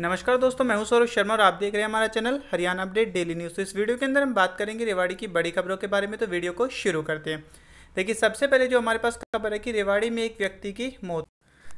नमस्कार दोस्तों मैं हूं सौरभ शर्मा और आप देख रहे हैं हमारा channel Haryana update daily news तो इस वीडियो के अंदर हम बात करेंगे रेवाड़ी की बड़ी खबरों के बारे में तो वीडियो को शुरू करते हैं देखिए सबसे पहले जो हमारे पास खबर है कि रेवाड़ी में एक व्यक्ति की मौत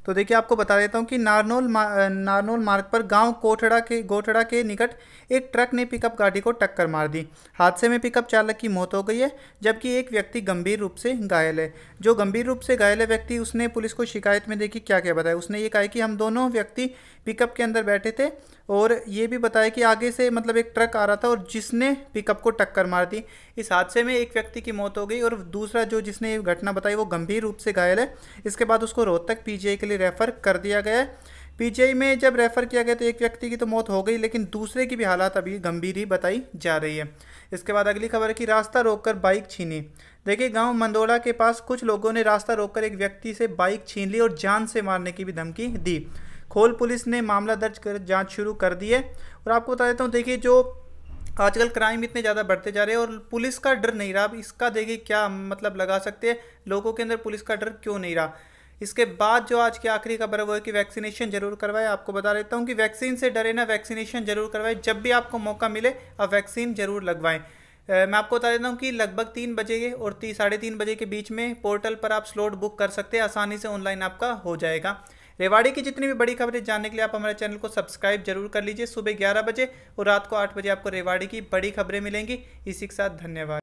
तो देखिए आपको बता देता हूँ कि नारनोल मा, नारनोल मार्ग पर गांव कोठड़ा के गोठड़ा के निकट एक ट्रक ने पिकअप गाड़ी को टक्कर मार दी हादसे में पिकअप चालक की मौत हो गई है जबकि एक व्यक्ति गंभीर रूप से घायल है जो गंभीर रूप से घायल है व्यक्ति उसने पुलिस को शिकायत में देखी क्या क्या बताया उसने ये कहा कि हम दोनों व्यक्ति पिकअप के अंदर बैठे थे और ये भी बताया कि आगे से मतलब एक ट्रक आ रहा था और जिसने पिकअप को टक्कर मार दी इस हादसे में एक व्यक्ति की मौत हो गई और दूसरा जो जिसने घटना बताई वो गंभीर रूप से घायल है इसके बाद उसको रोहतक पीजीआई के लिए रेफ़र कर दिया गया है पी में जब रेफ़र किया गया तो एक व्यक्ति की तो मौत हो गई लेकिन दूसरे की भी हालात अभी गंभीर ही बताई जा रही है इसके बाद अगली खबर है कि रास्ता रोककर बाइक छीनी देखिए गांव मंदोड़ा के पास कुछ लोगों ने रास्ता रोककर एक व्यक्ति से बाइक छीन ली और जान से मारने की भी धमकी दी खोल पुलिस ने मामला दर्ज कर जाँच शुरू कर दी है और आपको बता देता हूँ देखिए जो आजकल क्राइम इतने ज़्यादा बढ़ते जा रहे हैं और पुलिस का डर नहीं रहा अब इसका देखिए क्या मतलब लगा सकते हैं लोगों के अंदर पुलिस का डर क्यों नहीं रहा इसके बाद जो आज की आखिरी खबर है वो है कि वैक्सीनेशन जरूर करवाएं आपको बता देता हूँ कि वैक्सीन से डरे ना वैक्सीनेशन जरूर करवाएं जब भी आपको मौका मिले आप वैक्सीन जरूर लगवाएं मैं आपको बता देता हूँ कि लगभग तीन बजे और ती साढ़े तीन बजे के बीच में पोर्टल पर आप स्लॉट बुक कर सकते हैं आसानी से ऑनलाइन आपका हो जाएगा रेवाड़ी की जितनी भी बड़ी खबरें जानने के लिए आप हमारे चैनल को सब्सक्राइब जरूर कर लीजिए सुबह ग्यारह बजे और रात को आठ बजे आपको रेवाड़ी की बड़ी खबरें मिलेंगी इसी के साथ धन्यवाद